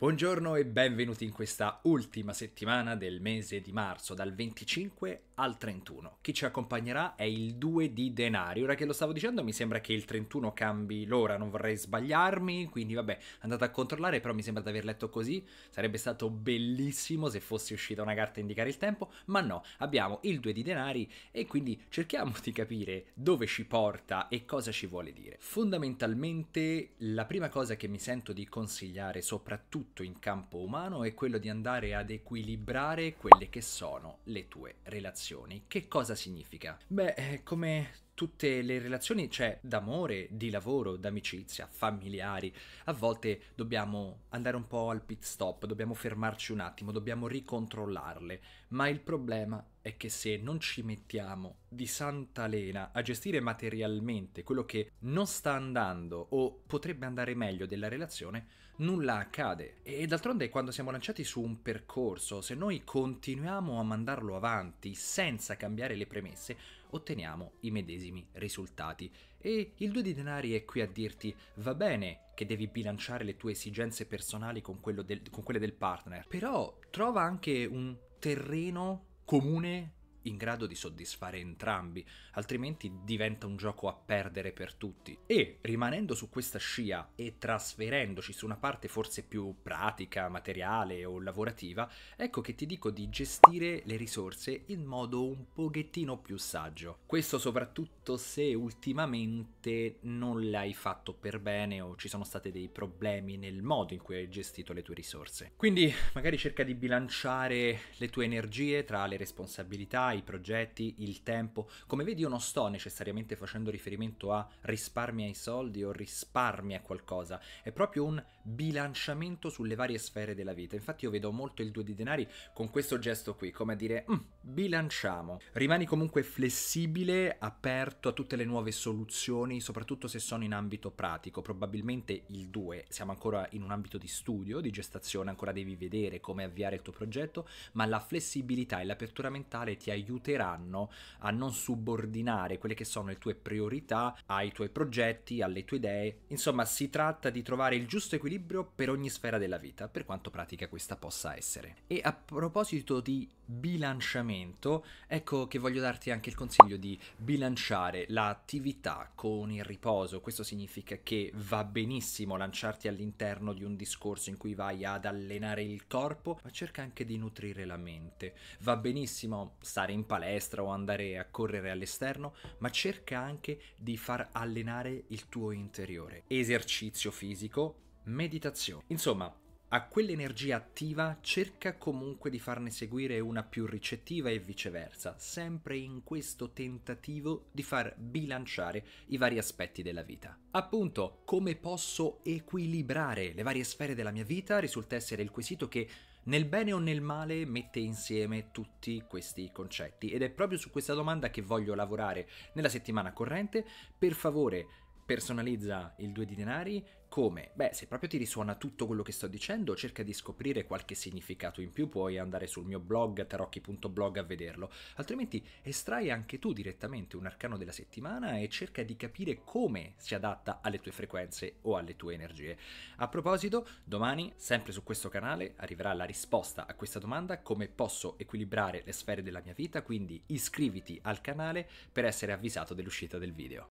Buongiorno e benvenuti in questa ultima settimana del mese di marzo, dal 25 al 31. Chi ci accompagnerà è il 2 di denari. Ora che lo stavo dicendo mi sembra che il 31 cambi l'ora, non vorrei sbagliarmi, quindi vabbè, andate a controllare, però mi sembra di aver letto così. Sarebbe stato bellissimo se fosse uscita una carta a indicare il tempo, ma no, abbiamo il 2 di denari e quindi cerchiamo di capire dove ci porta e cosa ci vuole dire. Fondamentalmente la prima cosa che mi sento di consigliare soprattutto in campo umano è quello di andare ad equilibrare quelle che sono le tue relazioni informazioni. Che cosa significa? Beh, eh, come tutte le relazioni, cioè d'amore, di lavoro, d'amicizia, familiari. A volte dobbiamo andare un po' al pit stop, dobbiamo fermarci un attimo, dobbiamo ricontrollarle, ma il problema è che se non ci mettiamo di santa lena a gestire materialmente quello che non sta andando o potrebbe andare meglio della relazione, nulla accade. E d'altronde quando siamo lanciati su un percorso, se noi continuiamo a mandarlo avanti senza cambiare le premesse, otteniamo i medesimi risultati. E il due di denari è qui a dirti va bene che devi bilanciare le tue esigenze personali con, del, con quelle del partner, però trova anche un terreno comune in grado di soddisfare entrambi, altrimenti diventa un gioco a perdere per tutti. E rimanendo su questa scia e trasferendoci su una parte forse più pratica, materiale o lavorativa, ecco che ti dico di gestire le risorse in modo un pochettino più saggio. Questo soprattutto se ultimamente non l'hai fatto per bene o ci sono stati dei problemi nel modo in cui hai gestito le tue risorse. Quindi magari cerca di bilanciare le tue energie tra le responsabilità i progetti, il tempo. Come vedi io non sto necessariamente facendo riferimento a risparmia i soldi o risparmia qualcosa, è proprio un bilanciamento sulle varie sfere della vita. Infatti io vedo molto il due di denari con questo gesto qui, come a dire mm, bilanciamo. Rimani comunque flessibile, aperto a tutte le nuove soluzioni, soprattutto se sono in ambito pratico. Probabilmente il 2, siamo ancora in un ambito di studio, di gestazione, ancora devi vedere come avviare il tuo progetto, ma la flessibilità e l'apertura mentale ti aiutano aiuteranno a non subordinare quelle che sono le tue priorità ai tuoi progetti, alle tue idee. Insomma, si tratta di trovare il giusto equilibrio per ogni sfera della vita, per quanto pratica questa possa essere. E a proposito di bilanciamento, ecco che voglio darti anche il consiglio di bilanciare l'attività con il riposo. Questo significa che va benissimo lanciarti all'interno di un discorso in cui vai ad allenare il corpo, ma cerca anche di nutrire la mente. Va benissimo stare in palestra o andare a correre all'esterno, ma cerca anche di far allenare il tuo interiore. Esercizio fisico, meditazione. Insomma, a quell'energia attiva cerca comunque di farne seguire una più ricettiva e viceversa, sempre in questo tentativo di far bilanciare i vari aspetti della vita. Appunto, come posso equilibrare le varie sfere della mia vita risulta essere il quesito che nel bene o nel male mette insieme tutti questi concetti ed è proprio su questa domanda che voglio lavorare nella settimana corrente. Per favore, personalizza il 2 di denari come? Beh, se proprio ti risuona tutto quello che sto dicendo, cerca di scoprire qualche significato in più, puoi andare sul mio blog tarocchi.blog a vederlo, altrimenti estrai anche tu direttamente un arcano della settimana e cerca di capire come si adatta alle tue frequenze o alle tue energie. A proposito, domani, sempre su questo canale, arriverà la risposta a questa domanda, come posso equilibrare le sfere della mia vita, quindi iscriviti al canale per essere avvisato dell'uscita del video.